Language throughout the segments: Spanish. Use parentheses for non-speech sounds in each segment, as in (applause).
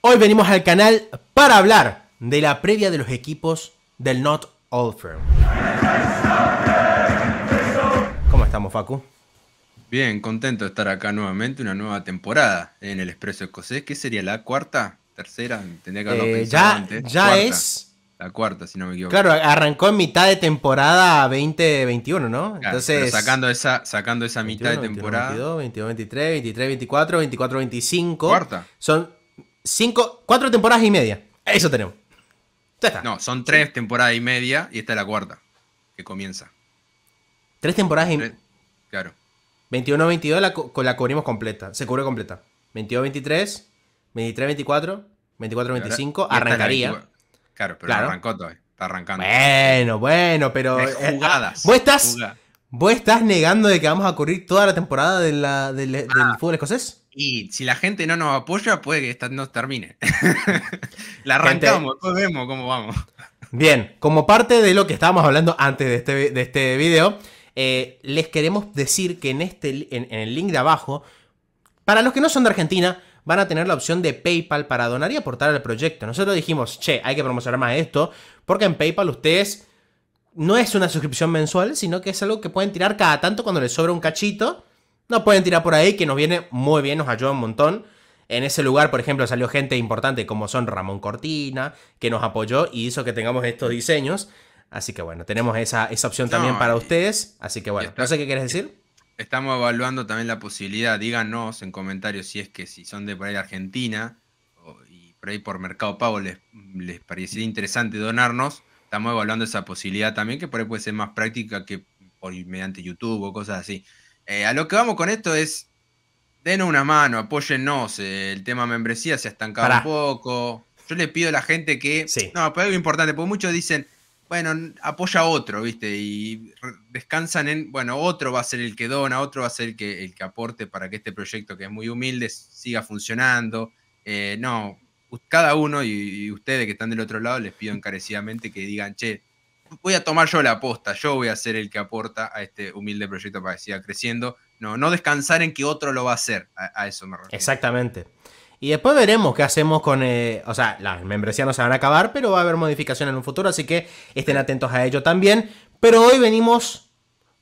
Hoy venimos al canal para hablar de la previa de los equipos del Not All Firm. ¿Cómo estamos, Facu? Bien, contento de estar acá nuevamente, una nueva temporada en el Expreso Escocés, ¿Qué sería la cuarta, tercera, tendría que haberlo eh, ya, es. La cuarta, si no me equivoco. Claro, arrancó en mitad de temporada 2021, ¿no? Entonces. sacando esa, sacando esa mitad de temporada. 22, 22, 23, 23, 24, 24, 25. Cuarta. Son cinco, cuatro temporadas y media. Eso tenemos. está. No, son tres temporadas y media y esta es la cuarta que comienza. Tres temporadas y media. Claro. 21-22 la, la cubrimos completa. Se cubre completa. 22-23, 23-24, 24-25. Arrancaría. Claro, pero arrancó todavía. Está arrancando. Bueno, bueno, pero. Eh, eh, jugadas. Vos estás. negando de que vamos a cubrir toda la temporada de la, del ah. fútbol escocés. Y si la gente no nos apoya, puede que esta no termine. (laughs) la arrancamos, después vemos cómo vamos. Bien, como parte de lo que estábamos hablando antes de este, de este video, eh, les queremos decir que en, este, en el link de abajo, para los que no son de Argentina, van a tener la opción de PayPal para donar y aportar al proyecto. Nosotros dijimos, che, hay que promocionar más esto, porque en PayPal ustedes no es una suscripción mensual, sino que es algo que pueden tirar cada tanto cuando les sobra un cachito nos pueden tirar por ahí, que nos viene muy bien, nos ayuda un montón. En ese lugar, por ejemplo, salió gente importante como son Ramón Cortina, que nos apoyó y hizo que tengamos estos diseños. Así que bueno, tenemos esa, esa opción también para eh, ustedes. Así que bueno, no sé qué quieres decir. Estamos evaluando también la posibilidad, díganos en comentarios si es que si son de por ahí Argentina y por ahí por Mercado Pago les, les parecería interesante donarnos. Estamos evaluando esa posibilidad también, que por ahí puede ser más práctica que por, mediante YouTube o cosas así. Eh, a lo que vamos con esto es, denos una mano, apóyennos, eh, el tema membresía se ha estancado un poco. Yo le pido a la gente que... No, pero algo importante, porque muchos dicen, bueno, apoya a otro, ¿viste? Y descansan en, bueno, otro va a ser el que dona, otro va a ser el que, el que aporte para que este proyecto, que es muy humilde, siga funcionando. Eh, no, cada uno y, ustedes que están del otro lado les pido encarecidamente que digan, che, voy a tomar yo la aposta, yo voy a ser el que aporta a este humilde proyecto para que siga creciendo. No, no descansar en que otro lo va a hacer, a, eso me refiero. Exactamente. Y después veremos qué hacemos con... Eh, o sea, las membresías no se van a acabar, pero va a haber modificaciones en un futuro, así que estén atentos a ello también. Pero hoy venimos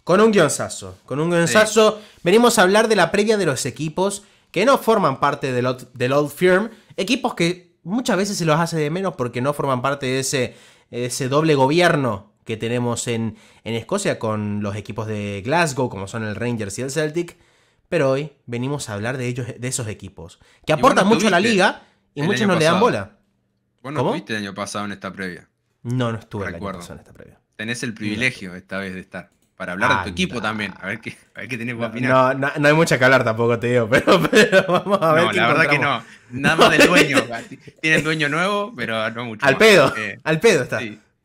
con un guionzazo, con un guionzazo. Venimos a hablar de la previa de los equipos que no forman parte del Old Firm, equipos que muchas veces se los hace de menos porque no forman parte de ese ese doble gobierno que tenemos en, Escocia con los equipos de Glasgow, como son el Rangers y el Celtic. Pero hoy venimos a hablar de ellos, de esos equipos, que aportan mucho a la liga y muchos no le dan bola. Vos no estuviste el año pasado en esta previa. No, no estuve el año pasado en esta previa. Tenés el privilegio esta vez de estar para hablar de tu equipo también. A ver qué, a tenés para opinar. No, no, hay mucha que hablar tampoco, te digo, (laughs) pero, vamos a ver. No, la verdad que no. Nada más del dueño. (laughs) Tiene el dueño nuevo, pero no mucho. Al pedo. Eh, al pedo está.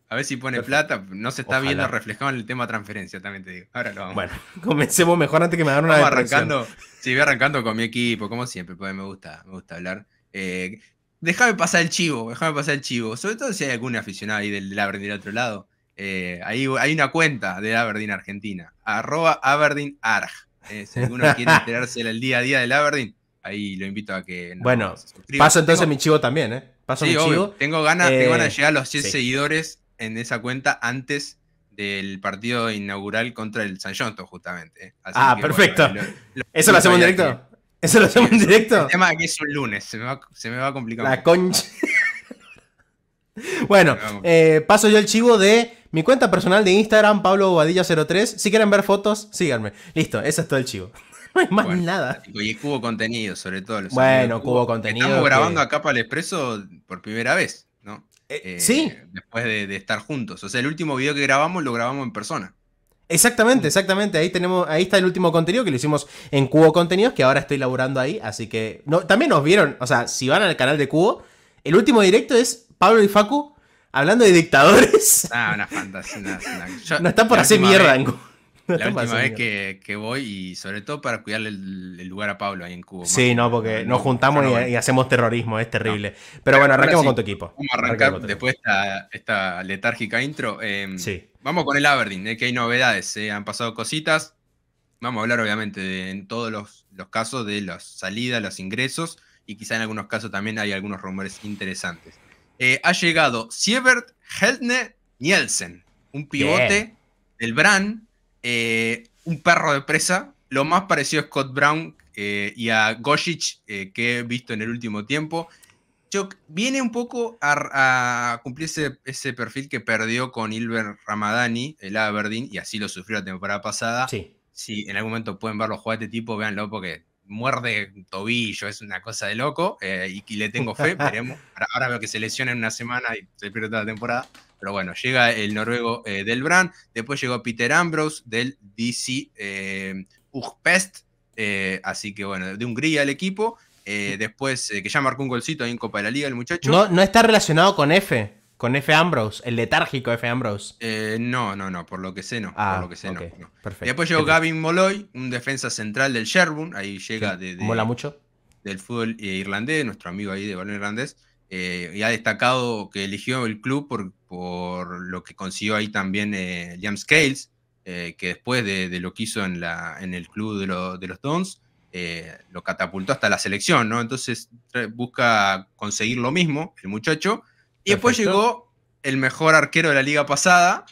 A ver si pone plata. No se está viendo reflejado en el tema transferencia, también te digo. Ahora lo vamos. Bueno, (laughs) comencemos mejor antes que me hagan una vamos arrancando. Sí, voy arrancando con mi equipo, como siempre, pues me gusta, me gusta hablar. Eh, déjame pasar el chivo, déjame pasar el chivo. Sobre todo si hay algún aficionado ahí del, del otro lado eh, ahí hay una cuenta de Aberdeen Argentina, arroba Aberdeen Arg. Eh, si alguno (laughs) quiere enterarse del día a día del Aberdeen, ahí lo invito a que. bueno, paso entonces mi chivo también, ¿eh? Paso mi chivo. tengo ganas, de llegar a los 10 seguidores en esa cuenta antes del partido inaugural contra el San justamente. ah, perfecto. ¿Eso lo hacemos en directo? ¿Eso lo hacemos en directo? El tema es que es un lunes, se me va, se a complicar. La concha. (laughs) bueno, paso yo el chivo de mi cuenta personal de Instagram, Pablo Bobadilla03. Si quieren ver fotos, síganme. Listo, eso es todo el chivo. (laughs) No hay más nada. Y cubo contenido, sobre todo. bueno, cubo, contenido. Estamos grabando acá para el expreso por primera vez, ¿no? Eh, eh, sí. Después de, estar juntos. O sea, el último video que grabamos lo grabamos en persona. Exactamente, mm. exactamente. Ahí tenemos, ahí está el último contenido que lo hicimos en Cubo Contenidos, que ahora estoy laburando ahí. Así que. No, también nos vieron. O sea, si van al canal de Cubo, el último directo es Pablo y Facu Hablando de dictadores. (laughs) Ah, una fantasía. no está por hacer mierda, no La última vez que, voy y sobre todo para cuidarle el, lugar a Pablo ahí en Cuba. Sí, no, porque nos juntamos y, hacemos terrorismo, es terrible. Pero, bueno, arranquemos con tu equipo. Vamos a arrancar después esta, esta letárgica intro. Em, sí. Vamos con el Aberdeen, eh, que hay novedades, eh, han pasado cositas. Vamos a hablar obviamente en todos los, los casos de las salidas, los ingresos y quizá en algunos casos también hay algunos rumores interesantes. Eh, ha llegado Siebert Heldner, Nielsen, un pivote del Bran, eh, un perro de presa, lo más parecido a Scott Brown eh, y a Gosic que he visto en el último tiempo. Chuck viene un poco a, cumplir ese, perfil que perdió con Ilver Ramadani, el Aberdeen, y así lo sufrió la temporada pasada. Sí. Si en algún momento pueden verlo jugar este tipo, véanlo porque muerde tobillo, es una cosa de loco, eh, y, le tengo fe, (laughs) veremos. Ahora, veo que se lesiona en una semana y se pierde toda la temporada. Pero bueno, llega el noruego eh, Delbrand, después llegó Peter Ambrose del DC eh, Ujpest, eh, así que bueno, de Hungría el equipo. después, que ya marcó un golcito ahí en Copa de la Liga, el muchacho. No, no está relacionado con F. ¿Con F. Ambrose? ¿El letárgico F. Ambrose? Eh, no, no, no, por lo que sé no. Ah, perfecto. Y después llegó Gavin Molloy, un defensa central del Sherburne, ahí llega de, Mola mucho. Del fútbol eh, irlandés, nuestro amigo ahí de balón irlandés, eh, y ha destacado que eligió el club por, lo que consiguió ahí también eh, Liam Scales, que después de, lo que hizo en, la, en el club de, de los Dons, lo catapultó hasta la selección, ¿no? Entonces busca conseguir lo mismo el muchacho, y después llegó el mejor arquero de la liga pasada,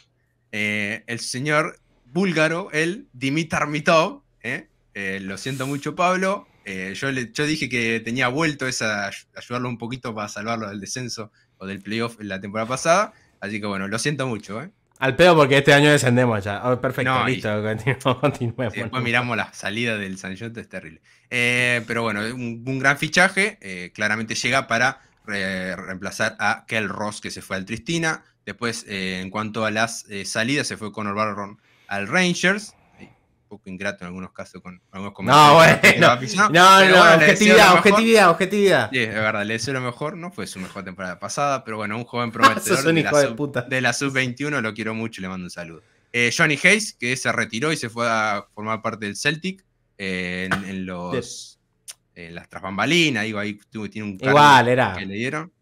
eh, el señor búlgaro, el Dimitar Mitov. Eh, eh, lo siento mucho, Pablo. yo, yo dije que tenía vuelto a ayudarlo un poquito para salvarlo del descenso o del playoff en la temporada pasada. Así que bueno, lo siento mucho. Al pedo porque este año descendemos ya. Oh, perfecto, listo, (laughs) continuemos. después miramos la salida del San es terrible. pero bueno, un, gran fichaje, claramente llega para eh, reemplazar a Kel Ross, que se fue al Tristina. Después, eh, en cuanto a las eh, salidas, se fue Conor Barron al Rangers. Un poco ingrato en algunos casos con algunos No, bueno. No, no, objetividad, objetividad, objetividad. es verdad, le deseo lo mejor. No fue su mejor temporada pasada, pero bueno, un joven prometedor (laughs) de, la sub, 21 lo quiero mucho, le mando un saludo. Johnny Hayes, que se retiró y se fue a formar parte del Celtic en los en eh, las trasbambalinas, digo, ahí tiene un Igual, era. que le dieron.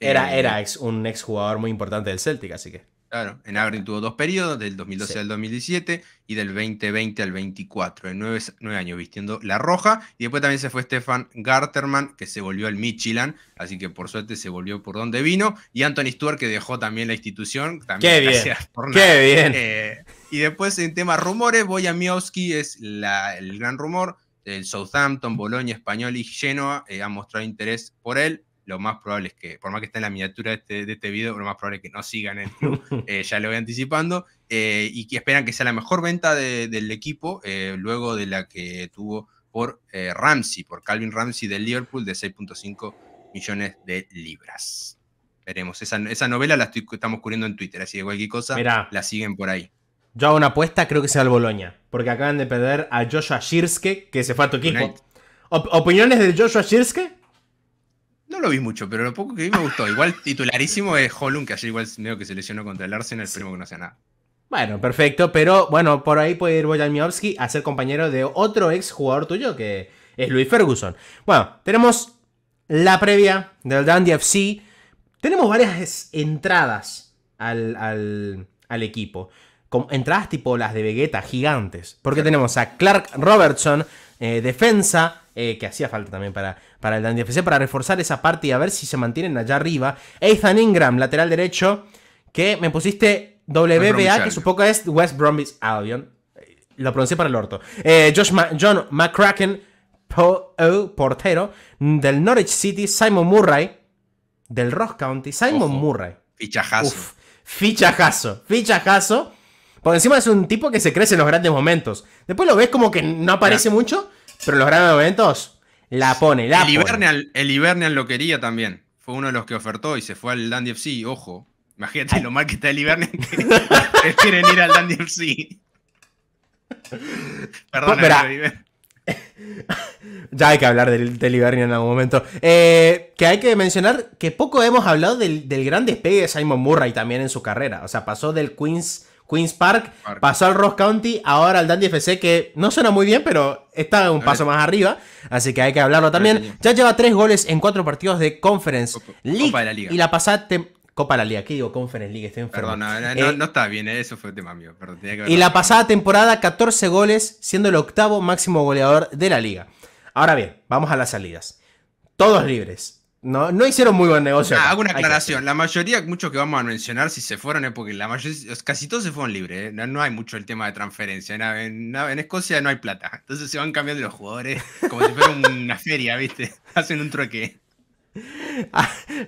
Era, eh, era ex, un exjugador muy importante del Celtic, así que. Claro, en abril tuvo dos periodos, del 2012 al 2017 y del 2020 al 24, en nueve, nueve, años vistiendo la roja. Y después también se fue Stefan Garterman, que se volvió al Michelin, así que por suerte se volvió por donde vino. Y Anthony Stewart, que dejó también la institución. También ¡Qué bien! ¡Qué bien! Eh, y después en tema rumores, Boya Mioski es la, el gran rumor el Southampton, Bolonia, Español y Genoa eh, han mostrado interés por él. Lo más probable es que, por más que esté en la miniatura de este, de este video, lo más probable es que no sigan el (laughs) eh, ya lo voy anticipando, eh, y que esperan que sea la mejor venta del equipo luego de la que tuvo por Ramsey, por Calvin Ramsey del Liverpool de 6.5 millones de libras. Veremos, esa, novela la estamos cubriendo en Twitter, así de cualquier cosa la siguen por ahí. Yo hago una apuesta, creo que sea el Boloña. Porque acaban de perder a Joshua Shirske, que se fue a tu equipo. ¿Opiniones de Joshua Shirske? No lo vi mucho, pero lo poco que vi me gustó. Igual titularísimo es Holum, que ayer igual medio que se lesionó contra el Arsenal, el primo que no sea nada. Bueno, perfecto, pero bueno, por ahí puede ir Boyan Miowski a ser compañero de otro ex jugador tuyo, que es Luis Ferguson. Bueno, tenemos la previa del Dandy FC. Tenemos varias entradas al, al equipo entradas tipo las de Vegeta, gigantes. Porque tenemos a Clark Robertson, eh, defensa, eh, que hacía falta también para, para el Dandy FC, para reforzar esa parte y a ver si se mantienen allá arriba. Ethan Ingram, lateral derecho, que me pusiste WBA, que supongo es West Bromwich Albion. Lo pronuncié para el orto. Eh, John McCracken, portero, del Norwich City, Simon Murray, del Ross County, Simon Murray. Fichajazo. fichajazo, fichajazo. Porque encima es un tipo que se crece en los grandes momentos. Después lo ves como que no aparece mucho, pero en los grandes momentos la pone, el Ibernian, lo quería también. Fue uno de los que ofertó y se fue al Dandy FC, ojo. Imagínate lo mal que está el Ibernian. (laughs) que quieren ir al Dandy FC. Perdón, (laughs) ya hay que hablar del, del en algún momento. Eh, que hay que mencionar que poco hemos hablado del, gran despegue de Simon Murray también en su carrera. O sea, pasó del Queens Queens Park, pasó al Ross County, ahora al Dandy FC, que no suena muy bien, pero está un paso más arriba, así que hay que hablarlo también. Ya lleva tres goles en cuatro partidos de Conference League y la pasada Copa de la Liga, digo Conference League, estoy enfermo. Perdón, eh, no, está bien, eh, eso fue tema mío. y la pasada temporada, 14 goles, siendo el octavo máximo goleador de la liga. Ahora bien, vamos a las salidas. Todos libres. No, hicieron muy buen negocio. hago una aclaración. La mayoría, muchos que vamos a mencionar, si se fueron es porque la mayoría, casi todos se fueron libres. ¿eh? No, hay mucho el tema de transferencia. En, en, Escocia no hay plata. Entonces se van cambiando los jugadores (laughs) como si fuera una feria, ¿viste? (laughs) Hacen un trueque.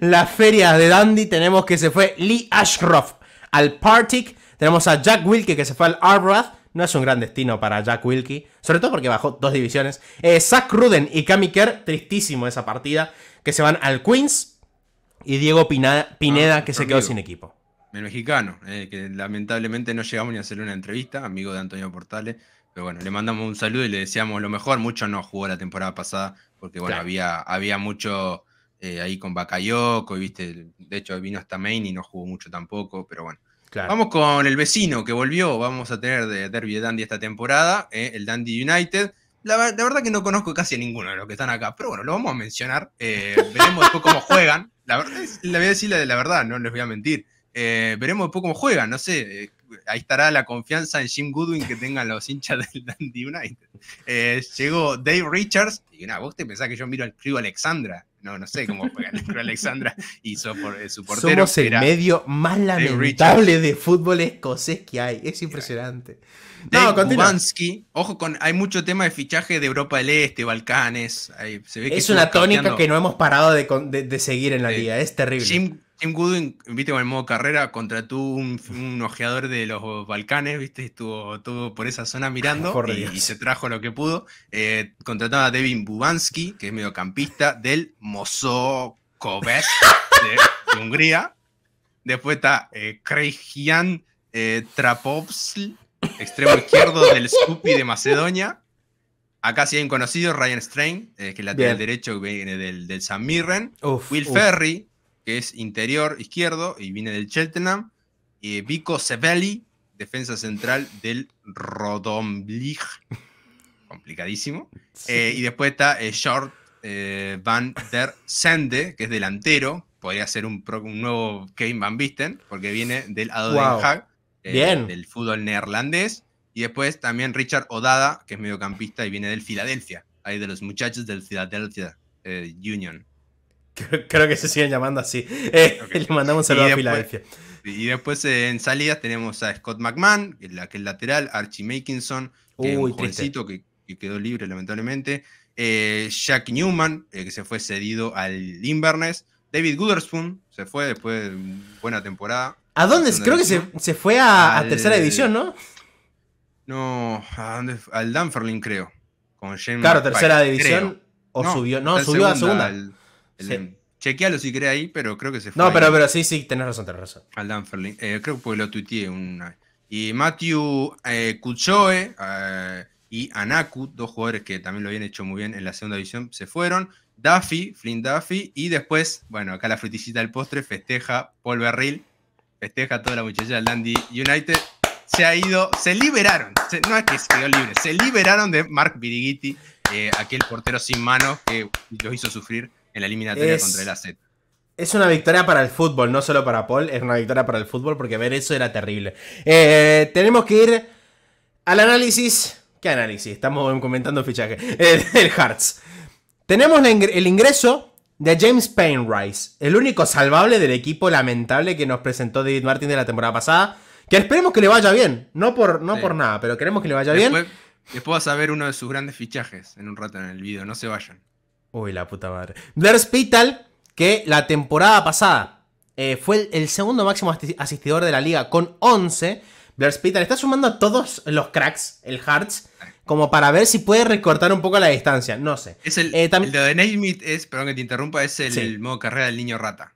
Las (laughs) ah, ferias de Dandy tenemos que se fue Lee Ashcroft al Partick. Tenemos a Jack Wilke que se fue al Arbroath no es un gran destino para Jack Wilkie, sobre todo porque bajó dos divisiones. Eh, Zach Ruden y Cami Kerr, tristísimo esa partida, que se van al Queens. Y Diego Pineda, ah, que se quedó sin equipo. El mexicano, eh, que lamentablemente no llegamos ni a hacerle una entrevista, amigo de Antonio Portales. Pero bueno, le mandamos un saludo y le deseamos lo mejor. Mucho no jugó la temporada pasada, porque bueno, había, había mucho eh, ahí con Bakayoko, y viste, de hecho vino hasta Maine y no jugó mucho tampoco, pero bueno. Vamos con el vecino que volvió, vamos a tener de Derby de Dandy esta temporada, eh, el Dandy United. La, verdad que no conozco casi ninguno de los que están acá, pero bueno, lo vamos a mencionar. Eh, veremos después cómo (laughs) juegan. La verdad, les voy a decir la la verdad, no les voy a mentir. Eh, veremos después cómo juegan, no sé. Eh, ahí estará la confianza en Jim Goodwin que tengan los hinchas del (laughs) Dundee United. Eh, llegó Dave Richards, y una vos te pensás que yo miro al Crew Alexandra. No, no sé cómo fue el Crew Alexandra y su, eh, su portero. Somos el medio más lamentable de fútbol escocés que hay. Es impresionante. no, Kubansky, ojo con, hay mucho tema de fichaje de Europa del Este, Balcanes. es una tónica que no hemos parado de, de, seguir en la liga, es terrible. Tim Goodwin, viste, con el modo carrera, contrató un, un ojeador de los Balcanes, viste, estuvo todo por esa zona mirando y, se trajo lo que pudo. Eh, contrató a Devin Bubansky, que es mediocampista del Mosokovets de, Hungría. Después está eh, Craigian Krejian eh, Trapovsl, extremo izquierdo del Supi de Macedonia. Acá sí hay un conocido, Ryan Strain, eh, que es lateral derecho que viene del, del San Mirren. Will Ferry, que es interior izquierdo y viene del Cheltenham. y Vico Sevelli, defensa central del Rodomblig. (laughs) Complicadísimo. Eh, y después está eh, Short eh, Van der Sende, que es delantero. Podría ser un, nuevo Kane Van Visten, porque viene del Aden del fútbol neerlandés. Y después también Richard Odada, que es mediocampista y viene del Filadelfia, ahí de los muchachos del Philadelphia Union. (laughs) Creo, que se siguen llamando así. (laughs) Eh, le mandamos un a Filadelfia. Y después eh, en salidas tenemos a Scott McMahon, que es, lateral, Archie Makinson, que que, quedó libre lamentablemente, eh, Jack Newman, que se fue cedido al Inverness, David Gooderspoon se fue después de buena temporada. ¿A dónde? Creo que se, fue a, tercera división, ¿no? No, ¿a dónde? Al Danferling, creo. Con claro, tercera división. O subió. No, subió a segunda. Chequealo si cree ahí, pero creo que se fue. No, pero, pero sí, sí, tenés razón, tenés razón. Al eh, creo que lo tuiteé una Y Matthew eh, Kuchoe eh, y Anaku, dos jugadores que también lo habían hecho muy bien en la segunda división, se fueron. Duffy, Flynn Duffy, y después, bueno, acá la frutillita del postre festeja Paul Berril, festeja toda la muchacha del Dandy United. Se ha ido, se liberaron, no es que se quedó libre, se liberaron de Mark Virigiti, eh, aquel portero sin manos que los hizo sufrir en la eliminatoria contra el AZ. Es una victoria para el fútbol, no solo para Paul, es una victoria para el fútbol porque ver eso era terrible. Eh, tenemos que ir al análisis. ¿Qué análisis? Estamos comentando fichaje. Eh, (laughs) el Hearts. Tenemos el ingreso de James Rice el único salvable del equipo lamentable que nos presentó David Martin de la temporada pasada. Que esperemos que le vaya bien, no por, no por nada, pero queremos que le vaya bien. Después vas a ver uno de sus grandes fichajes en un rato en el video, no se vayan. Uy, la puta madre. Blair Spital, que la temporada pasada eh, fue el, segundo máximo asistidor de la liga con 11. Blair Spital está sumando a todos los cracks, el Hearts, como para ver si puede recortar un poco la distancia. No sé. Es el, eh, de Naismith es, perdón que te interrumpa, es el, modo carrera del niño rata.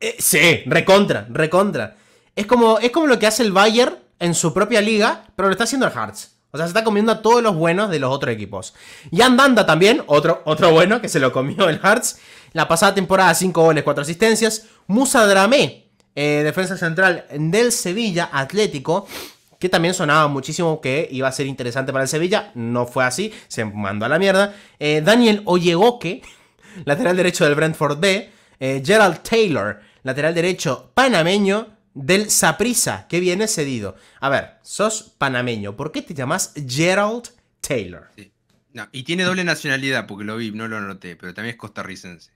Eh, sí, recontra, recontra. Es como, es como lo que hace el Bayern en su propia liga, pero lo está haciendo el Hearts. O sea, se está comiendo a todos los buenos de los otros equipos. Y Andanda también, otro, otro bueno que se lo comió el Hearts. La pasada temporada, 5 goles, 4 asistencias. Musa Dramé, eh, defensa central del Sevilla Atlético, que también sonaba muchísimo que iba a ser interesante para el Sevilla. No fue así, se mandó a la mierda. Eh, Daniel Oyegoque, (laughs) lateral derecho del Brentford B. Eh, Gerald Taylor, lateral derecho panameño del Saprisa, que viene cedido. A ver, sos panameño, ¿por qué te llamas Gerald Taylor? y tiene doble nacionalidad, porque lo vi, no lo noté, pero también es costarricense.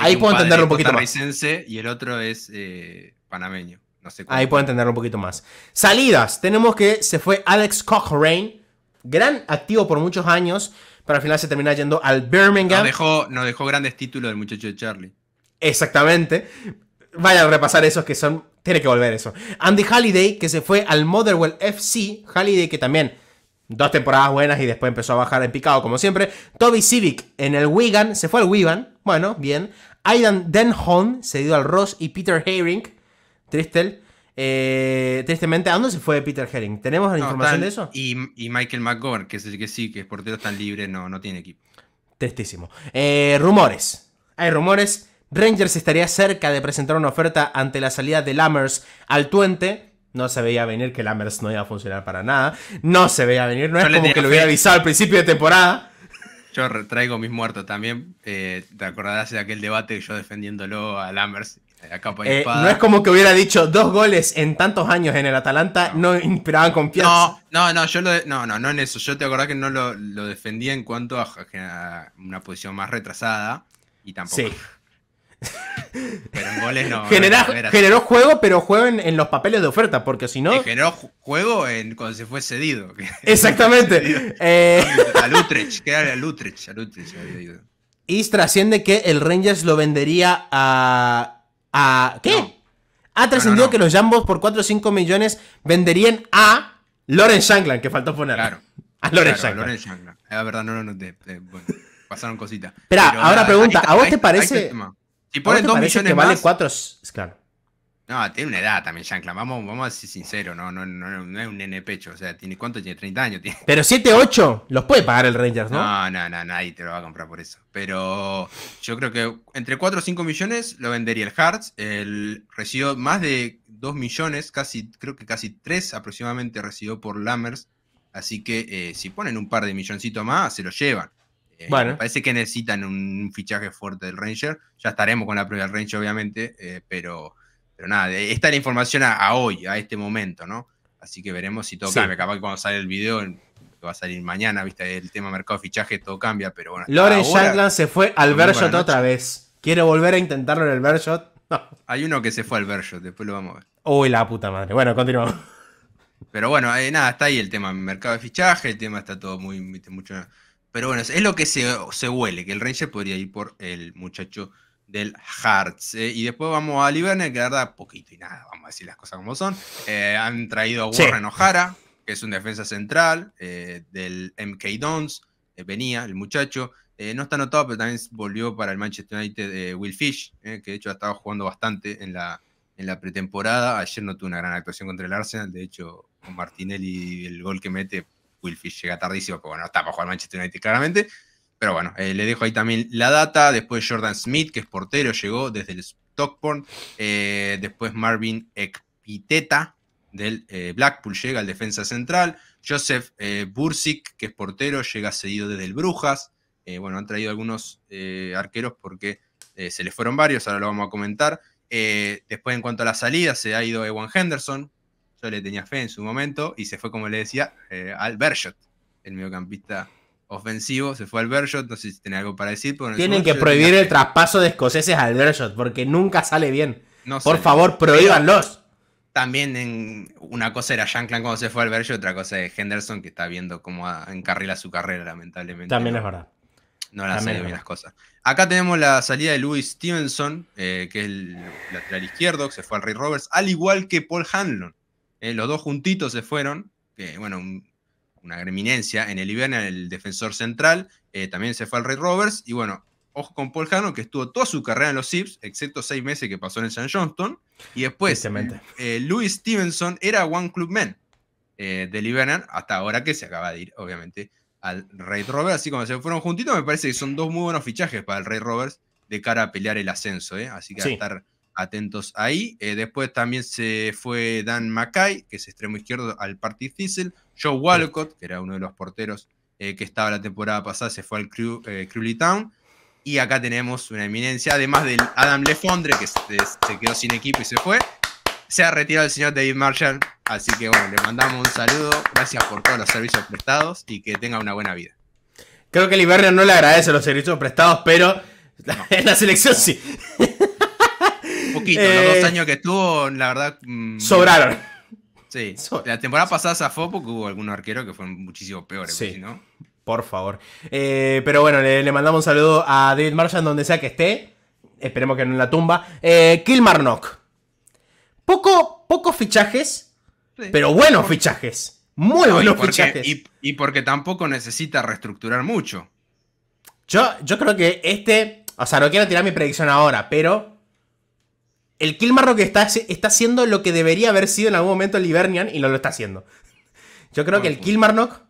Ahí puedo entenderlo un poquito más. costarricense Y el otro es eh, panameño. No sé Ahí puedo entenderlo un poquito más. Salidas. Tenemos que se fue Alex Cochrane, gran activo por muchos años, pero al final se termina yendo al Birmingham. dejó, nos dejó grandes títulos del muchacho de Charlie. Exactamente. Vaya a repasar esos que son. Tiene que volver eso. Andy Halliday, que se fue al Motherwell FC. Halliday, que también dos temporadas buenas y después empezó a bajar en picado, como siempre. Toby Civic en el Wigan, se fue al Wigan. Bueno, bien. Aidan Denholm, cedido al Ross. Y Peter Herring, Tristel. Eh, tristemente, ¿a dónde se fue Peter Herring? ¿Tenemos la información de eso? Y, Michael McGovern, que es el que sí, que es portero tan libre, no, no tiene equipo. Tristísimo. Eh, rumores. Hay rumores. Rangers estaría cerca de presentar una oferta ante la salida de Lammers al tuente. no se veía venir que Lammers no iba a funcionar para nada. No se veía venir, no es como que lo hubiera avisado al principio de temporada. Yo traigo mis muertos también. Eh, ¿Te acordarás de aquel debate yo defendiéndolo a Lammers? Eh, eh, no es como que hubiera dicho dos goles en tantos años en el Atalanta, no, inspiraban confianza. No, no, no, yo no, en eso. Yo te acordás que no lo, defendía en cuanto a, a, una posición más retrasada y tampoco. Sí. (laughs) Pero en goles no. generó juego, pero juego en, los papeles de oferta, porque si no. generó juego cuando se fue cedido. (laughs) Exactamente. A Eh... a Y trasciende que el Rangers lo vendería a. a ¿Qué? Ha ah, trascendido que los Jambos por 4 o 5 millones venderían a Loren Shankland, que faltó poner. Claro. A Loren La verdad, no lo noté. pasaron cositas. Pero ahora pregunta, ¿a vos te parece. Si ponen 2 millones más, vale 4, claro. No, tiene una edad también, Shankland. Vamos, vamos a ser sinceros, no, no, no, es un nene pecho. O sea, tiene ¿cuánto tiene? 30 años. Tiene. Pero 7, 8 los puede pagar el Rangers, ¿no? No, no, nadie te lo va a comprar por eso. Pero yo creo que entre 4 o 5 millones lo vendería el Hearts. El recibió más de 2 millones, casi, creo que casi 3 aproximadamente recibió por Lammers. Así que eh, si ponen un par de milloncitos más, se lo llevan. Eh, parece que necesitan un fichaje fuerte del Ranger. Ya estaremos con la prueba del Ranger, obviamente, eh, pero, pero nada, esta la información a, hoy, a este momento, ¿no? Así que veremos si todo cambia. Capaz que cuando sale el video, que va a salir mañana, viste, el tema mercado de fichaje, todo cambia, pero bueno. Loren Shankland se fue al Bershot otra vez. Quiero volver a intentarlo en el Bershot? Hay uno que se fue al Bershot, después lo vamos a ver. Uy, la puta madre. Bueno, continuamos. Pero bueno, eh, nada, está ahí el tema mercado de fichaje, el tema está todo muy, mucho pero bueno, es lo que se, huele, que el Ranger podría ir por el muchacho del Hearts. Eh, y después vamos a Liberner, que la verdad, poquito y nada, vamos a decir las cosas como son. Eh, han traído a Warren O'Hara, que es un defensa central eh, del MK Dons. venía el muchacho. no está anotado, pero también volvió para el Manchester United Will Fish, que de hecho ha estado jugando bastante en la, en la pretemporada. Ayer no tuvo una gran actuación contra el Arsenal. De hecho, con Martinelli el gol que mete Wilfish llega tardísimo, pero bueno, está bajo jugar Manchester United claramente. Pero bueno, eh, le dejo ahí también la data. Después Jordan Smith, que es portero, llegó desde el Stockport. Eh, después Marvin Ekpiteta del eh, Blackpool llega al defensa central. Joseph Bursic, que es portero, llega cedido desde el Brujas. bueno, han traído algunos arqueros porque se les fueron varios, ahora lo vamos a comentar. después, en cuanto a la salida, se ha ido Ewan Henderson, le tenía fe en su momento y se fue, como le decía, eh, al Bershot, el mediocampista ofensivo, se fue al Bershot, no sé si tiene algo para decir. Tienen que prohibir el traspaso de escoceses al Bershot porque nunca sale bien. Por favor, prohíbanlos. También en, una cosa era Shankland cuando se fue al Bershot, otra cosa es Henderson que está viendo cómo encarrila su carrera, lamentablemente. También es verdad. No las cosas. Acá tenemos la salida de Louis Stevenson, eh, que es el lateral izquierdo, que se fue al Ray Roberts, al igual que Paul Hanlon eh, los dos juntitos se fueron, bueno, una eminencia en el Iberna, el defensor central, eh, también se fue al Ray Rovers, y bueno, ojo con Paul Hannon, que estuvo toda su carrera en los Sips, excepto seis meses que pasó en el St. Johnston, y después eh, Stevenson era One Club Man eh, del Iberna, hasta ahora que se acaba de ir, obviamente, al Ray Rovers, así como se fueron juntitos, me parece que son dos muy buenos fichajes para el Ray Rovers de cara a pelear el ascenso, así que a estar Atentos ahí. Eh, después también se fue Dan Mackay, que es extremo izquierdo, al Party Thistle. Joe Walcott, que era uno de los porteros eh, que estaba la temporada pasada, se fue al Crew, eh, Town. Y acá tenemos una eminencia, además del Adam Lefondre, que se, quedó sin equipo y se fue. Se ha retirado el señor David Marshall. Así que bueno, le mandamos un saludo. Gracias por todos los servicios prestados y que tenga una buena vida. Creo que el no le agradece los servicios prestados, pero (laughs) en la selección sí. (laughs) poquito. los eh, dos años que estuvo, la verdad. Mm, sobraron. Sí. La temporada pasada zafó porque hubo algunos arqueros que fueron muchísimo peores, sí. ¿no? Por favor. Eh, pero bueno, le, mandamos un saludo a David Marshall donde sea que esté. Esperemos que no en la tumba. Eh, Kilmarnock. Poco, pocos fichajes, pero buenos fichajes. Muy buenos fichajes. Y, y, porque tampoco necesita reestructurar mucho. Yo, yo creo que este. O sea, no quiero tirar mi predicción ahora, pero el Kilmarnock está, está haciendo lo que debería haber sido en algún momento el Hibernian y no lo está haciendo. Yo creo que el Kilmarnock,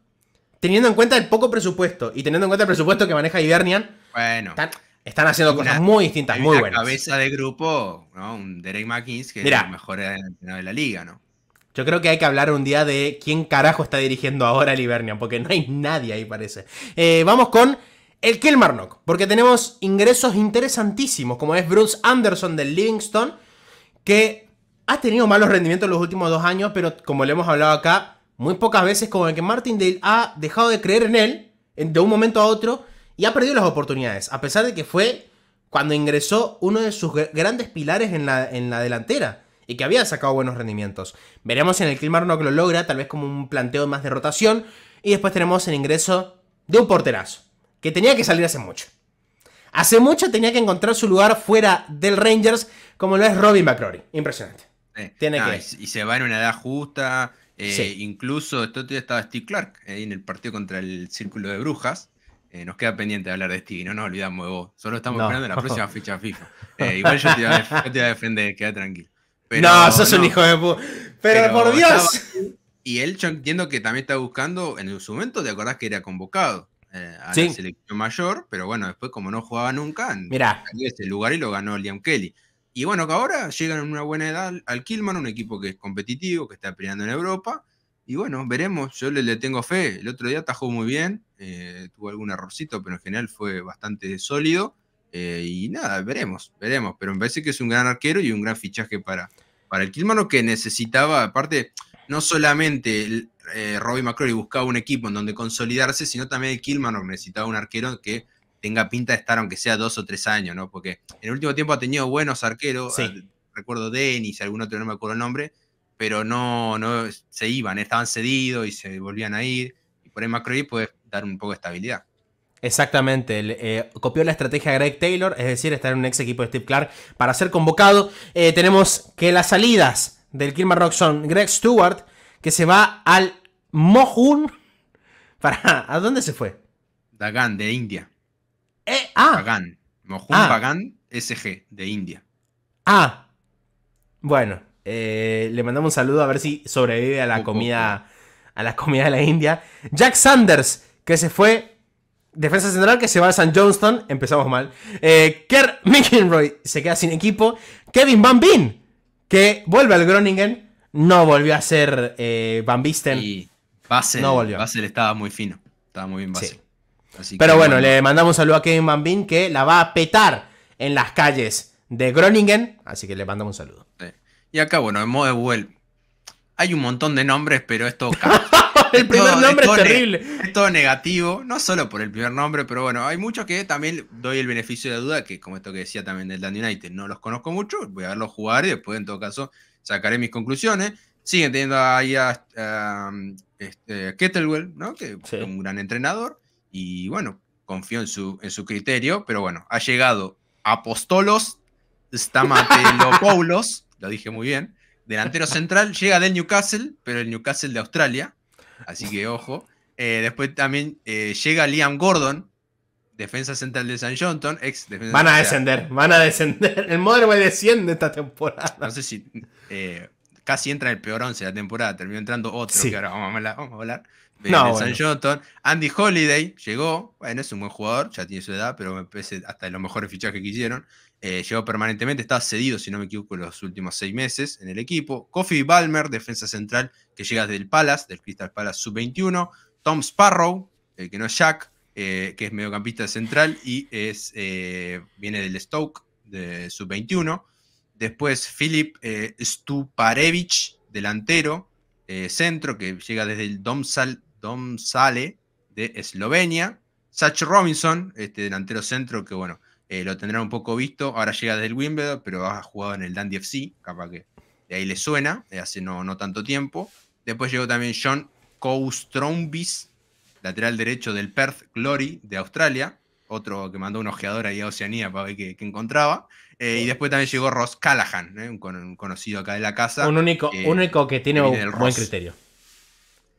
teniendo en cuenta el poco presupuesto y teniendo en cuenta el presupuesto que maneja Hibernian, bueno, están, haciendo cosas muy distintas, muy buenas. cabeza de grupo, ¿no? un Derek Mackins que es el mejor entrenador de la liga, ¿no? Yo creo que hay que hablar un día de quién carajo está dirigiendo ahora el Hibernian, porque no hay nadie ahí, parece. Eh, vamos con el Kilmarnock, porque tenemos ingresos interesantísimos, como es Bruce Anderson del Livingston, que ha tenido malos rendimientos en los últimos dos años, pero como le hemos hablado acá, muy pocas veces como el que Martindale ha dejado de creer en él de un momento a otro y ha perdido las oportunidades, a pesar de que fue cuando ingresó uno de sus grandes pilares en la, en la delantera y que había sacado buenos rendimientos. Veremos si en el Kilmarnock lo logra, tal vez como un planteo más de rotación, y después tenemos el ingreso de un porterazo que tenía que salir hace mucho. Hace mucho tenía que encontrar su lugar fuera del Rangers, como lo es Robin McCrory. Impresionante. Tiene Y se va en una edad justa. Eh, sí. Incluso, esto estaba Steve Clark eh, en el partido contra el Círculo de Brujas. Eh, nos queda pendiente de hablar de Steve, no nos olvidamos de vos. Solo estamos esperando la (laughs) próxima ficha FIFA. igual yo te, iba a, defender, queda tranquilo. no, sos un hijo de puta. Pero, por Dios. y él, yo entiendo que también está buscando, en su momento, ¿te acordás que era convocado? Eh, a la selección mayor, pero bueno, después como no jugaba nunca, Mirá. ese lugar y lo ganó Liam Kelly. Y bueno, que ahora llegan en una buena edad al Kilman, un equipo que es competitivo, que está peleando en Europa. Y bueno, veremos, yo le, tengo fe. El otro día atajó muy bien, eh, tuvo algún errorcito, pero en general fue bastante sólido. Eh, y nada, veremos, veremos. Pero me parece que es un gran arquero y un gran fichaje para, para el Kilmano que necesitaba, aparte, no solamente eh, Robbie McCrory buscaba un equipo en donde consolidarse, sino también el Rock necesitaba un arquero que tenga pinta de estar aunque sea dos o tres años, ¿no? Porque en el último tiempo ha tenido buenos arqueros, ah, recuerdo Denis, algún otro no me acuerdo el nombre, pero no, no se iban, eh, estaban cedidos y se volvían a ir, y por ahí McCrory puede dar un poco de estabilidad. Exactamente, eh, copió la estrategia de Greg Taylor, es decir, estar en un ex equipo de Steve Clark para ser convocado. Eh, tenemos que las salidas del Rock son Greg Stewart, que se va al Mohun. Para, ¿A dónde se fue? Dagan, de India. Eh, ah. Mohun ah. SG, de India. Ah. Bueno, eh, le mandamos un saludo a ver si sobrevive a la comida. A la comida de la India. Jack Sanders, que se fue. Defensa central que se va a San Johnston. Empezamos mal. Eh, Kerr McEnroy se queda sin equipo. Kevin Van que vuelve al Groningen. No volvió a ser eh, Van Y Basel, no volvió. estaba muy fino. Estaba muy bien Basel. Pero bueno, le mandamos un saludo a Kevin Van que la va a petar en las calles de Groningen. Así que le mandamos un saludo. Y acá, bueno, en modo de Hay un montón de nombres, pero esto. (laughs) el primer nombre es, terrible. Es todo negativo, no solo por el primer nombre, pero bueno, hay muchos que también doy el beneficio de la duda, que como esto que decía también del Dandy United, no los conozco mucho, voy a verlos jugar y después, en todo caso, sacaré mis conclusiones. Siguen teniendo ahí a, um, este, Kettlewell, ¿no? que es un gran entrenador, y bueno, confío en su, en su criterio, pero bueno, ha llegado Apostolos Stamatelopoulos, (laughs) lo dije muy bien, delantero central, llega del Newcastle, pero el Newcastle de Australia, así que ojo. Eh, después también eh, llega Liam Gordon, defensa central de San Johnson, ex defensa Van a descender, van a descender. (laughs) El y desciende esta temporada. No sé si eh, casi entra el peor 11 de la temporada, terminó entrando otro, sí. ahora vamos a hablar. de Andy Holiday llegó, bueno, es un buen jugador, ya tiene su edad, pero me parece hasta de los mejores fichajes que hicieron. Eh, llegó permanentemente, estaba cedido, si no me equivoco, los últimos seis meses en el equipo. Kofi Balmer, defensa central, que llega del Palace, del Crystal Palace Sub-21. Tom Sparrow, el que no es Jack, eh, que es mediocampista central y es, eh, viene del Stoke, de sub-21. Después Filip eh, Stuparevich, delantero, centro, que llega desde el Domsal, Domsale de Eslovenia. Sach Robinson, este delantero centro que, bueno, lo tendrán un poco visto. Ahora llega desde el Wimbledon, pero ha jugado en el Dandy FC, capaz que de ahí le suena, hace no, no tanto tiempo. Después llegó también John Koustrombis, lateral derecho del Perth Glory de Australia, otro que mandó un ojeador ahí a Oceanía para ver qué, encontraba. Eh, y después también llegó Ross Callahan, eh, un, conocido acá de la casa. Un único, único que tiene un buen criterio.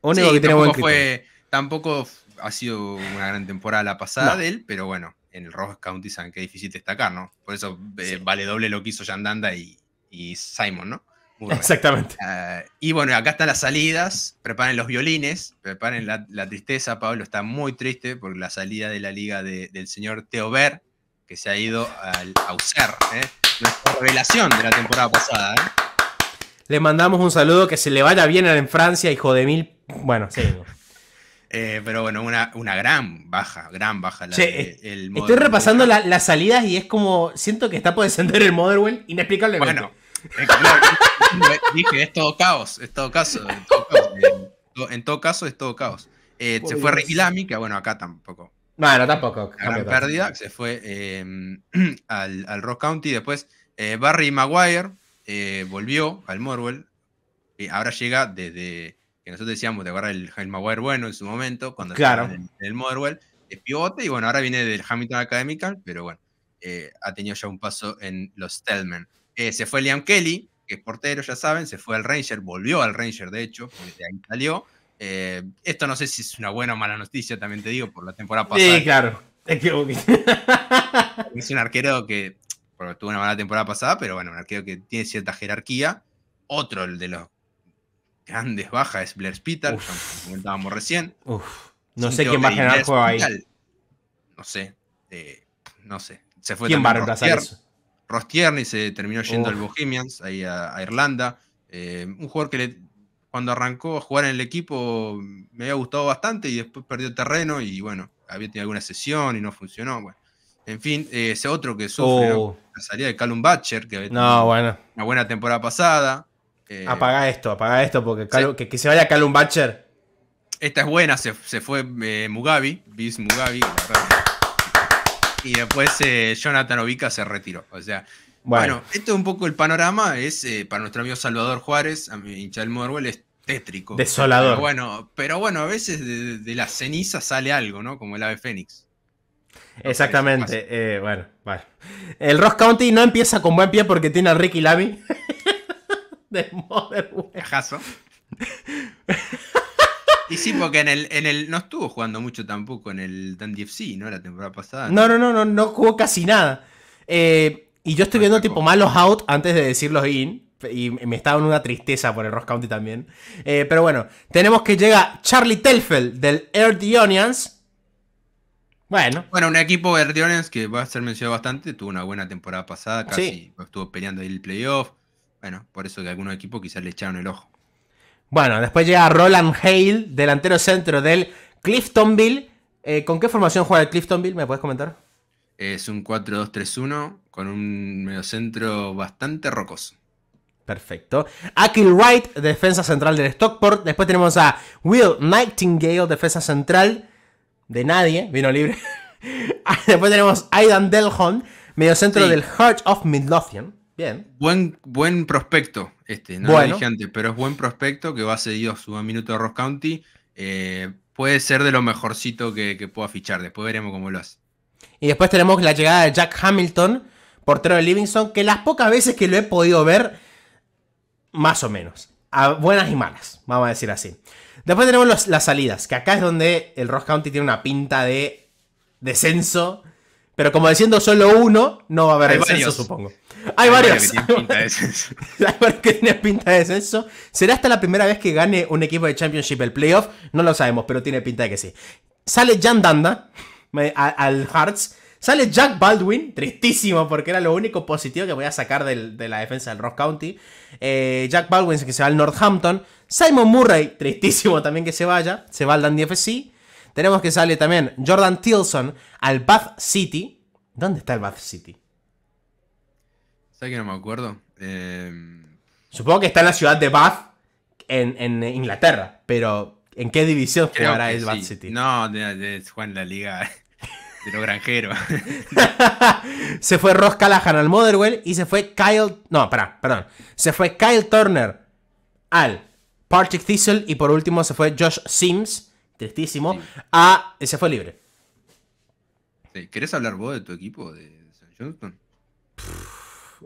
Único que tiene buen criterio. tampoco ha sido una gran temporada la pasada de él, pero bueno, en el Ross County saben que es difícil destacar, ¿no? Por eso eh, vale doble lo que hizo Yandanda y, y Simon, ¿no? (laughs) Exactamente. Eh, y bueno, acá están las salidas. Preparen los violines, preparen la, tristeza. Pablo está muy triste por la salida de la liga del señor Ver que se ha ido al Auser. ¿eh? Nuestra revelación de la temporada pasada. ¿eh? Le mandamos un saludo, que se le vaya bien en Francia, hijo de mil. Bueno, sí. Eh, pero bueno, una, una, gran baja, gran baja. estoy repasando las salidas y es como. Siento que está por descender el Motherwell inexplicablemente. Bueno eh, dije, es todo caos, es todo caso. en, todo, caso, es todo caos. Eh, se fue a que bueno, acá tampoco. Bueno, tampoco. pérdida, se fue em, (clears throat) al, al, Rock County. Después eh, Barry Maguire volvió al Morwell. Y ahora llega desde que nosotros decíamos, de agarrar el, el, Maguire bueno en su momento, cuando en, el Morwell, es pivote. Y bueno, ahora viene del Hamilton Academical, pero bueno, ha tenido ya un paso en los Telmen. Eh, se fue Liam Kelly, que es portero, ya saben, se fue al Ranger, volvió al Ranger, de hecho, porque de ahí salió. Eh, esto no sé si es una buena o mala noticia, también te digo, por la temporada pasada. Sí, claro. (laughs) Es un arquero que tuvo una mala temporada pasada, pero bueno, un arquero que tiene cierta jerarquía. Otro, el de los grandes bajas, es Blair Spital, como comentábamos recién. Uf. No sé qué va a generar juego ahí. No sé, no sé. Se fue ¿Quién a Ross se terminó yendo al Bohemians, ahí a, Irlanda. Eh, un jugador que cuando arrancó a jugar en el equipo me había gustado bastante y después perdió terreno y bueno, había tenido alguna sesión y no funcionó. Bueno. En fin, eh, ese otro que sufre oh. la salida de Callum Butcher, que había una buena temporada pasada. Eh, apaga esto, apaga esto, porque que, se vaya Callum Butcher. Esta es buena, se, fue Mugabi, Bis Mugabi, y después eh, Jonathan Ovica se retiró. O sea, bueno. esto es un poco el panorama. Es eh, para nuestro amigo Salvador Juárez, a hincha del Morwell, es tétrico. Desolador. Pero bueno, pero bueno a veces de, de la ceniza sale algo, ¿no? Como el ave fénix. Exactamente. Eh, bueno, bueno. El Ross County no empieza con buen pie porque tiene a Ricky Lavi (laughs) de Motherwell. Cajazo en el, en el no estuvo jugando mucho tampoco en el Dundee FC, ¿no? La temporada pasada. No, no, no, no, no jugó casi nada. Eh, y yo estoy viendo tipo malos out antes de decir los in. Y me estaba en una tristeza por el Ross County también. Eh, pero bueno, tenemos que llega Charlie Telfeld del Air Onions. Bueno. Bueno, un equipo Air Onions que va a ser mencionado bastante. Tuvo una buena temporada pasada, casi estuvo peleando ahí el playoff. Bueno, por eso que algunos equipos quizás le echaron el ojo. Bueno, después llega Roland Hale, delantero centro del Cliftonville. Eh, ¿Con qué formación juega el Cliftonville? ¿Me puedes comentar? Es un 4-2-3-1 con un mediocentro bastante rocoso. Perfecto. Akil Wright, defensa central del Stockport. Después tenemos a Will Nightingale, defensa central de nadie, vino libre. (laughs) Después tenemos Aidan Delhon, mediocentro del Heart of Midlothian. Bien. Buen, buen prospecto. Este, no lo dije antes, pero es buen prospecto que va cedido su minuto de Ross County. Eh, puede ser de lo mejorcito que, que, pueda fichar. Después veremos cómo lo hace. Y después tenemos la llegada de Jack Hamilton, portero de Livingston, que las pocas veces que lo he podido ver, más o menos. A buenas y malas, vamos a decir así. Después tenemos las salidas, que acá es donde el Ross County tiene una pinta de descenso. Pero como diciendo solo uno, no va a haber descenso, supongo. Hay varios. (laughs) Hay varios que tienen pinta de descenso. ¿Será hasta la primera vez que gane un equipo de Championship el playoff? No lo sabemos, pero tiene pinta de que sí. Sale Jan Danda al Hearts. Sale Jack Baldwin, tristísimo porque era lo único positivo que voy a sacar de la defensa del Ross County. Eh, Jack Baldwin que se va al Northampton. Simon Murray, tristísimo también que se vaya, se va al Dundee FC. Tenemos que sale también Jordan Tilson al Bath City. ¿Dónde está el Bath City? Sé que no me acuerdo? Em, Supongo que está en la ciudad de Bath, en, Inglaterra, pero ¿en qué división Creo el Bath City? No, de, la liga (laughs) de los granjeros. (laughs) se fue Ross Callahan al Motherwell y se fue Kyle... No, pará, perdón. Se fue Kyle Turner al Patrick Thistle y por último se fue Josh Sims, tristísimo, a... Se fue libre. ¿Querés hablar vos de tu equipo de St. Johnston?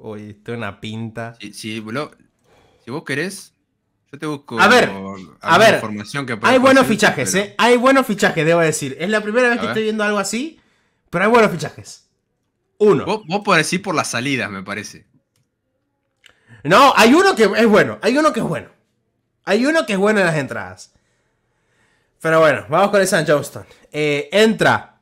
Uy, esto una pinta. Si, vos querés, yo te busco. A ver, a ver. que hay buenos fichajes, ¿eh? Hay buenos fichajes, debo decir. Es la primera vez que estoy viendo algo así, pero hay buenos fichajes. Uno. Vos, podés decir por las salidas, me parece. No, hay uno que es bueno. Hay uno que es bueno. Hay uno que es bueno en las entradas. Pero bueno, vamos con el San Johnston. Eh, entra.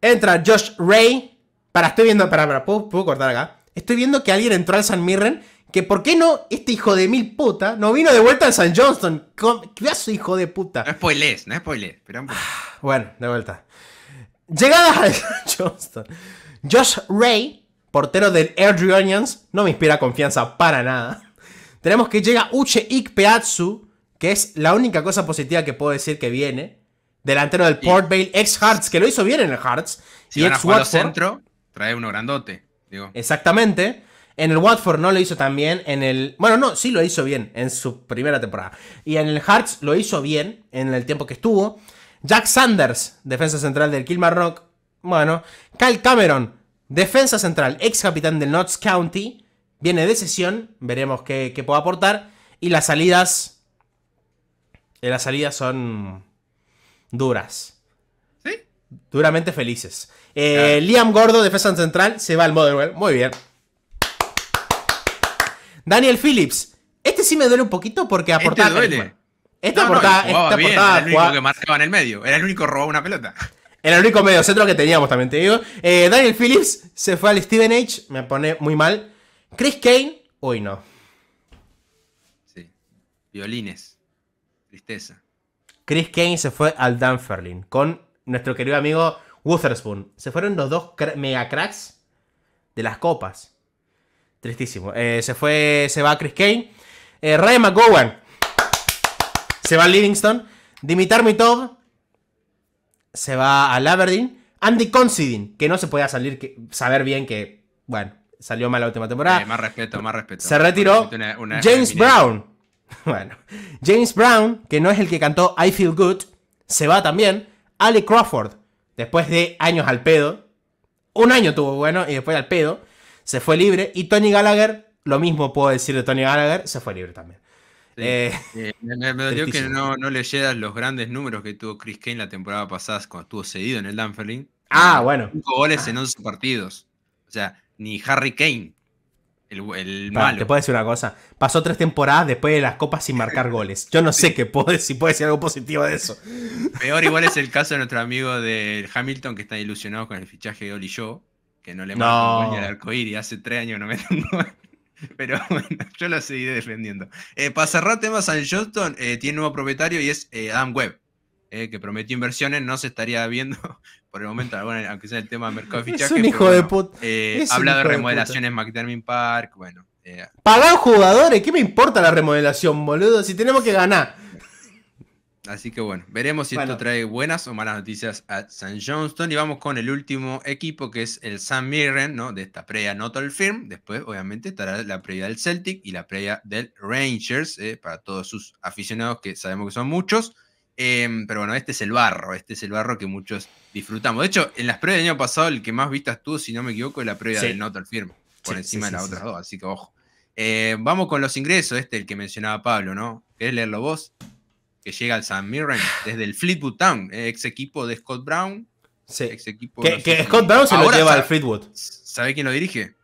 Entra Josh Ray. Para, estoy viendo. Para, para, ¿puedo, cortar acá? Estoy viendo que alguien entró al San Mirren. Que por qué no este hijo de mil puta no vino de vuelta al San Johnston. ¿Qué hace, hijo de puta? No spoilers, no spoilers. Ah, bueno, de vuelta. Llegadas al (laughs) San Johnston. Josh Ray, portero del Airdrie Onions, no me inspira confianza para nada. Tenemos que llega Uche Ikpeatsu, que es la única cosa positiva que puedo decir que viene. Delantero del Port Vale, ex Hearts, que lo hizo bien en el Hearts. y van ex centro, trae uno grandote. Digo. Exactamente. En el Watford no lo hizo tan bien. En el. Bueno, no, sí lo hizo bien en su primera temporada. Y en el Hearts lo hizo bien en el tiempo que estuvo. Jack Sanders, defensa central del Kilmarnock. Bueno. Kyle Cameron, defensa central, ex capitán del Notts County. Viene de sesión. Veremos qué, qué puede aportar. Y las salidas. Eh, las salidas son. duras. ¿Sí? Duramente felices. Eh, Liam Gordo, defensa central, se va al Motherwell. Muy bien. Daniel Phillips. Este sí me duele un poquito porque este aportaba. Este duele. Este el único que marcaba en el medio. Era el único que robaba una pelota. (laughs) Era el único medio centro que teníamos también, te digo. Eh, Daniel Phillips se fue al Steven H. Me pone muy mal. Chris Kane, hoy no. Sí. Violines. Tristeza. Chris Kane se fue al Danferlin con nuestro querido amigo Wutherspoon. Se fueron los dos mega cracks de las copas. Tristísimo. Eh, se fue. Se va Chris Kane. Eh, Ray McGowan. Se va a Livingston. Dimitar Mitov. Se va al Aberdeen. Andy Considine, que no se podía salir, saber bien que. Bueno, salió mal la última temporada. Eh, más respeto, más respeto. Se retiró. James Brown. (laughs) Bueno, James Brown, que no es el que cantó I Feel Good, se va también. Ali Crawford, Después de años al pedo, un año tuvo bueno y después al pedo, se fue libre. Y Tony Gallagher, lo mismo puedo decir de Tony Gallagher, se fue libre también. Eh, me que no, le llegan los grandes números que tuvo Chris Kane la temporada pasada cuando estuvo cedido en el Danferling. Ah, bueno. Cinco goles en 11 partidos. O sea, ni Harry Kane el, malo. Te puedo decir una cosa. Pasó tres temporadas después de las copas sin marcar (laughs) goles. Yo no sé qué si puede decir algo positivo de eso. Peor igual es el (laughs) caso de nuestro amigo de Hamilton que está ilusionado con el fichaje de Oli yo que no le marca no. ni al arcoíris. Hace tres años no me (laughs) Pero bueno, yo lo seguiré defendiendo. Eh, para cerrar temas, San Johnston eh, tiene nuevo propietario y es eh, Adam Webb. Eh, que prometió inversiones, no se estaría viendo (laughs) por el momento, aunque sea el tema de mercado de (laughs) eh, Es un hijo de puta. habla de remodelaciones en McDermott Park, bueno. Eh. jugadores, ¿qué me importa la remodelación, boludo? Si tenemos que ganar. Así que bueno, veremos si esto trae buenas o malas noticias a San Johnston. Y vamos con el último equipo que es el San Mirren, ¿no? De esta previa All Firm. Después, obviamente, estará la previa del Celtic y la previa del Rangers, eh, para todos sus aficionados que sabemos que son muchos. Em, pero bueno, este es el barro, este es el barro que muchos disfrutamos. De hecho, en las pruebas del año pasado, el que más vistas tuvo, si no me equivoco, es la previa del Notal Firm por encima de las otras dos, así que ojo. Eh, vamos con los ingresos, este el que mencionaba Pablo, ¿no? ¿Querés leerlo vos? Que llega al San Mirren desde el Fleetwood Town, eh, ex equipo de Scott Brown. Sí. Ex equipo que, Scott Brown se lo lleva al Fleetwood. ¿Sabe quién lo dirige?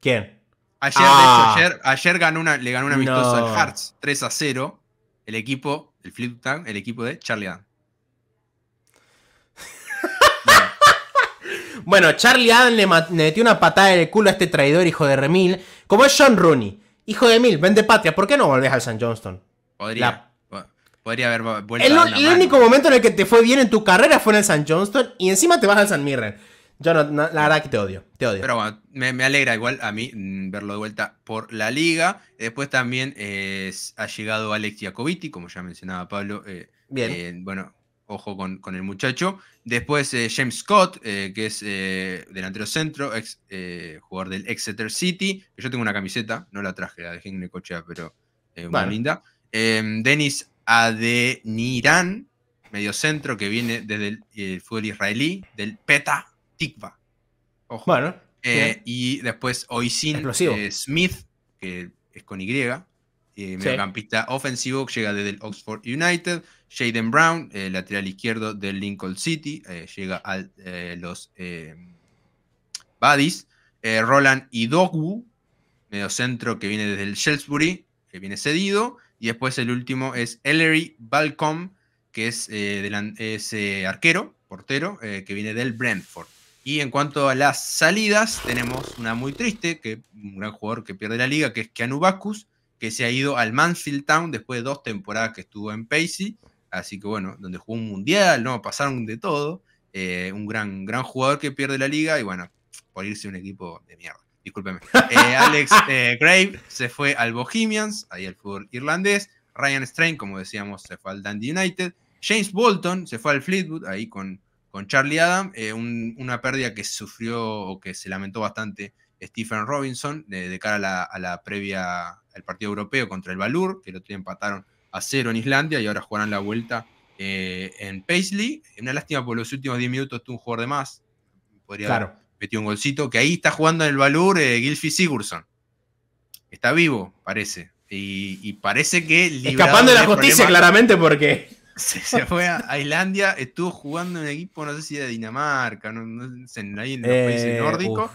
¿Quién? Ayer, ah. ganó una, le ganó una amistosa al Hearts 3 a 0 el equipo, el Flip el equipo de Charlie Adam. (laughs) bueno. Charlie Adam le, metió una patada en el culo a este traidor, hijo de Remil. Como es John Rooney, hijo de Mil, vende patria, ¿por qué no volvés al San Johnston? Podría. Podría haber vuelto. El, el único momento en el que te fue bien en tu carrera fue en el San Johnston y encima te vas al San Mirren. Yo la verdad que te odio, te odio. Pero bueno, me, alegra igual a mí mm, verlo de vuelta por la liga. Después también eh, ha llegado Alex Coviti, como ya mencionaba Pablo. Eh, Bien. Eh, bueno, ojo con, con, el muchacho. Después James Scott, que es delantero centro, ex jugador del Exeter City. Yo tengo una camiseta, no la traje, la dejé en el coche, pero muy linda. Em, Denis Adenirán, medio centro, que viene desde el fútbol israelí, del PETA eh, y después Oisin eh, Smith, que es con Y, eh, mediocampista ofensivo, ofensivo, llega desde el Oxford United. Jaden Brown, eh, lateral izquierdo del Lincoln City, llega a los Buddies. Roland Idogwu, mediocentro que viene desde el Shelsbury que viene cedido. Y después el último es Ellery Balcom, que es arquero, portero, que viene del Brentford. Y en cuanto a las salidas, tenemos una muy triste, que un gran jugador que pierde la liga, que es Keanu Bacus, que se ha ido al Mansfield Town después de dos temporadas que estuvo en Pacey. Así que bueno, donde jugó un mundial, no, pasaron de todo. Eh, un gran, gran jugador que pierde la liga y bueno, por irse un equipo de mierda. Discúlpeme. Eh, (laughs) Alex eh, Grave se fue al Bohemians, ahí al fútbol irlandés. Ryan Strain, como decíamos, se fue al Dundee United. James Bolton se fue al Fleetwood, ahí con con Charlie Adam, eh, una pérdida que sufrió o que se lamentó bastante Stephen Robinson de, cara a la, previa al partido europeo contra el Balur que lo empataron a cero en Islandia y ahora jugarán la vuelta eh, en Paisley. Una lástima por los últimos 10 minutos tuvo un jugador de más. Podría claro. haber metido un golcito. Que ahí está jugando en el Balur eh, Gilfi Sigurdsson. Está vivo, parece. Y, parece que. Escapando de la justicia, claramente, porque. Se, (laughs) fue a, Islandia, estuvo jugando en un equipo, no sé si de Dinamarca, no, sé, en, ahí en los eh, países nórdicos.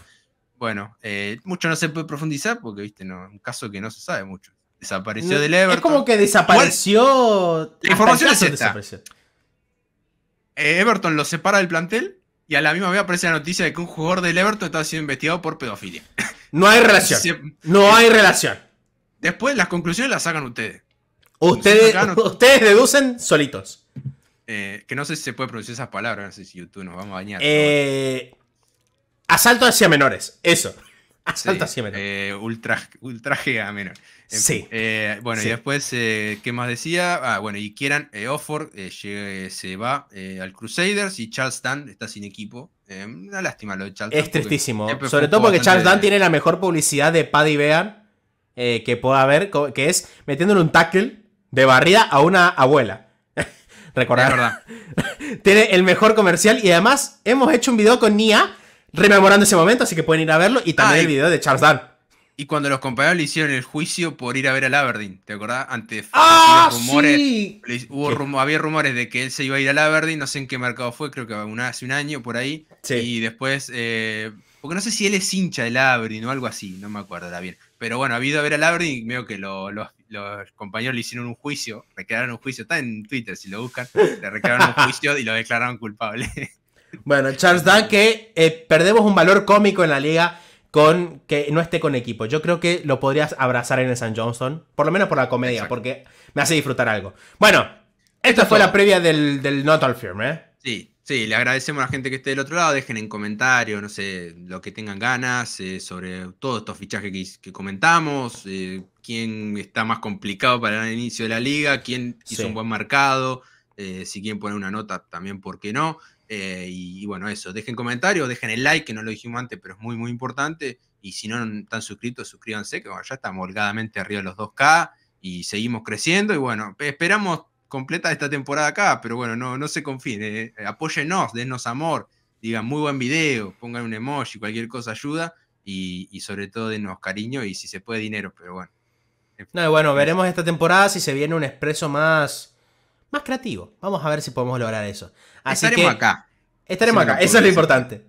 Bueno, eh, mucho no se puede profundizar porque, viste, no, un caso que no se sabe mucho. Desapareció del Everton. Es como que desapareció. La información es eh, Everton lo separa del plantel y a la misma vez aparece la noticia de que un jugador del Everton estaba siendo investigado por pedofilia. No hay relación. (laughs) no hay relación. Después las conclusiones las sacan ustedes. Ustedes, (laughs) ustedes deducen solitos. Eh, que no sé si se puede producir esas palabras, no sé si YouTube nos vamos a bañar. Eh, asalto hacia menores, eso. Asalto hacia menores. Eh, ultraje a menores. Sí. bueno, y después, ¿qué más decía? Ah, bueno, y quieran Offord se va al Crusaders y Charles Dunn está sin equipo. una lástima lo de Charles Es tristísimo. Sobre todo porque Charles Dunn tiene la mejor publicidad de Paddy Bear que pueda haber, que es metiéndole un tackle de barrida a una abuela. (laughs) Recordar. (laughs) Tiene el mejor comercial y además hemos hecho un video con Nia rememorando ese momento, así que pueden ir a verlo y también ah, el video de Charles Dan. Y cuando los compañeros le hicieron el juicio por ir a ver al Aberdeen, ¿te acordás? Antes ¡Ah, rumores, había rumores de que él se iba a ir al Aberdeen, no sé en qué mercado fue, creo que hace un año por ahí. Y después, eh, porque no sé si él es hincha del Aberdeen o algo así, no me acuerdo bien. Pero bueno, ha habido a ver al Aberdeen y veo que lo, lo los compañeros le hicieron un juicio, recrearon un juicio, está en Twitter si lo buscan, le recrearon un juicio y lo declararon culpable. (laughs) Bueno, Charles Dunn que eh, perdemos un valor cómico en la liga con que no esté con equipo. Yo creo que lo podrías abrazar en el San Johnson, por lo menos por la comedia, porque me hace disfrutar algo. Bueno, esta fue la previa del, Not All Firm ¿eh? Sí, Sí, le agradecemos a la gente que esté del otro lado. Dejen en comentarios, no sé, lo que tengan ganas eh, sobre todos estos fichajes que, comentamos. Eh, quién está más complicado para el inicio de la liga, quién hizo un buen marcado, eh, si quieren poner una nota, también, ¿por qué no? Y, bueno, eso. Dejen comentarios, dejen el like, que no lo dijimos antes, pero es muy, muy importante. Y si no están suscritos, suscríbanse, que ya estamos holgadamente arriba de los 2K y seguimos creciendo. Y bueno, esperamos completa esta temporada acá, pero bueno, no, no se confíen. Eh, eh, apóyenos, denos amor, digan muy buen video, pongan un emoji, cualquier cosa ayuda y, sobre todo denos cariño y si se puede dinero, pero bueno. No, bueno, veremos esta temporada si se viene un expreso más, más creativo. Vamos a ver si podemos lograr eso. Así estaremos acá. Estaremos acá, eso es lo importante.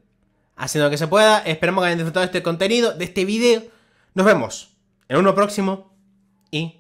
Haciendo lo que se pueda, esperemos que hayan disfrutado de este contenido, de este video. Nos vemos en uno próximo y